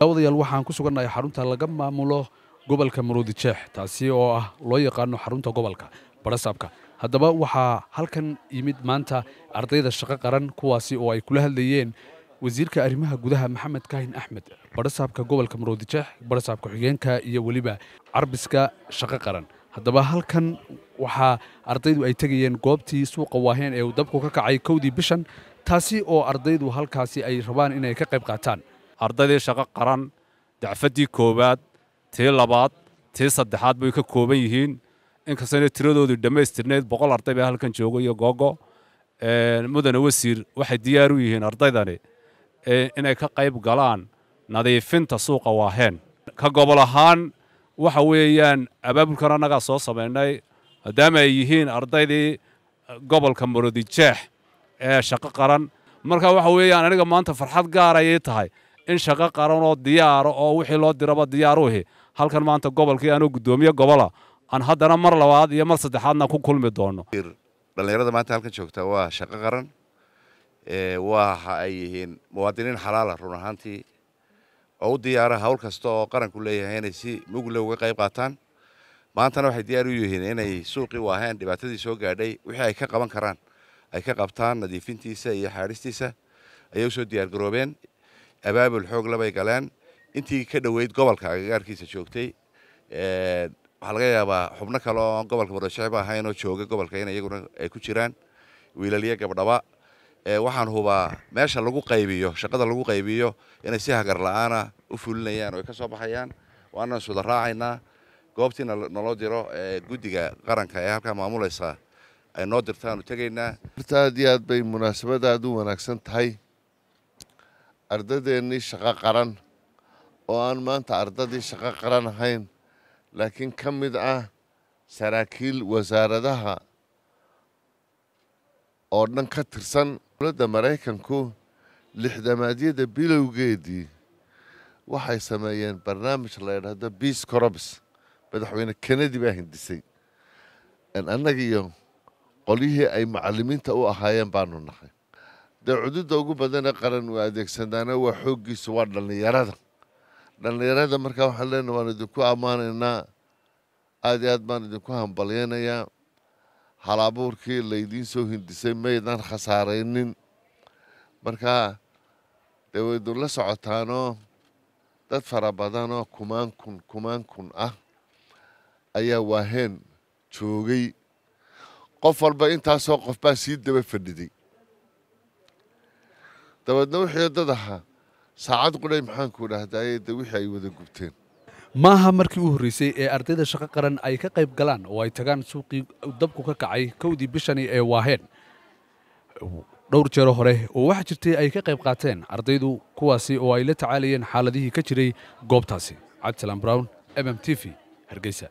daawadayaal waxaan ku sugannahay xarunta laga maamulo gobolka muruudijeex taasi oo ah loo yaqaano xarunta gobolka barasaabka haddaba waxaa halkan yimid maanta ardayda shaqo qaran kuwaasi oo ay kula hadlayeen wasiirka arrimaha gudaha maxamed kaahin axmed barasaabka gobolka muruudijeex barasaabka xigeenka iyo weliba carbiska shaqo qaran haddaba halkan waxaa ardaydu ay tegayeen goobtii suuqa waaheen ee uu dabku ka kacay kowdii bishan taasi oo ardaydu halkaasi ay rabaan inay ka qayb qaataan ardaydii shaqo qaran dacfaddii koowaad tii labaad tii saddexaad bay ka kooban yihiin inkastana tiradoodii dhammaystirnayd boqol arday baa halkan jooga iyo googo mudane wasiir waxay diyaar u yihiin ardaydani inay ka qayb galaan nadiifinta suuqa waaheen ka gobol ahaan waxa weeyaan abaabulkan annagaa soo samaynay maadaama ay yihiin ardaydii gobolka marodijeex ee shaqo qaran marka waxa weeyaan aniga maanta farxad gaar ayay tahay in shaqo qaranoo diyaara oo wixii loo diraba diyaaruhi halkan maanta gobolkii anuu guddoomiye gobola aan haddana mar labaad iyo mar saddexaadna ku kulmi doono dhallinyarada maanta halkan joogta waa shaqo qaran waxa ay yihiin muwaadiniin xalaala ah, run ahaantii oo u diyaara hawl kasta oo qaranku leeyahay inay si mugle uga qayb qaataan maantana waxay diyaar u yihiin inay suuqii waaheen dhibaatadii soo gaadhay wixii ay ka qaban karaan ay ka qabtaan nadiifintiisa iyo xaadhistiisa ayay usoo diyaargaroobeen abaabul xoogla bay galeen intii ka dhoweyd gobolka agagaarkiisa joogtay waxaa laga yaabaa xubno kale oo gobolka mudashaciba ahaynoo jooga gobolka in iyaguna ay ku jiraan wiilaliyo gabdhaba waxaan hubaa meesha lagu qaybiyo shaqada lagu qaybiyo inay si hagar la-aana u fulinayaan oo ay ka soo baxayaan waana isuda raacaynaa goobtii naloo diro guddiga qaranka ee halkaa maamulaysa ay noo dirtaanu tegaynaa aad iyo aad bay munaasabadaad u wanaagsan tahay ardadeennii shaqo qaran oo aan maanta ardadii shaqo qaran ahayn laakiin ka mid ah saraakiil wasaaradaha oo dhan ka tirsan dowladda maraykanku lixdamaadyada bilowgeedii waxay sameeyeen barnaamij la yidhaahdo bis corobs madaxweyne kenedi baa hindisay annagiiyo qolyihii ay macalimiinta u ahaayeen baanu nahay dee cududa ugu badana qaran waa adeegsanaana waa xooggiisu waa dhallinyarada dhallinyarada markaa waxaan leenaha waan idinku ammaanaynaa aad iyo aad baan idinku hambalyaynayaa halabuurkii laydiin soo hindisay maydaan khasaaraynin markaa dee waydun la socotaanoo dad fara badanoo kumaan kun kumaan kun ah ayaa waaheen joogay qof walba intaasoo qof baa sii daba fadhiday dabeedna wixii dad ahaa saacad qudhay maxaanku dhahdaye de wixii ay wada gubteen maaha markii u horreysay ee ardayda shaqo qaran ay ka qayb galaan oo ay tagaan suuqii dabku ka kacay kowdii bishani ee waaheen dhowr jeero hore oo waxaa jirtay ay ka qayb qaateen ardaydu kuwaasi oo ay la tacaalayeen xaaladihii ka jiray goobtaasi cabdisalaam brown m m t v hargeysa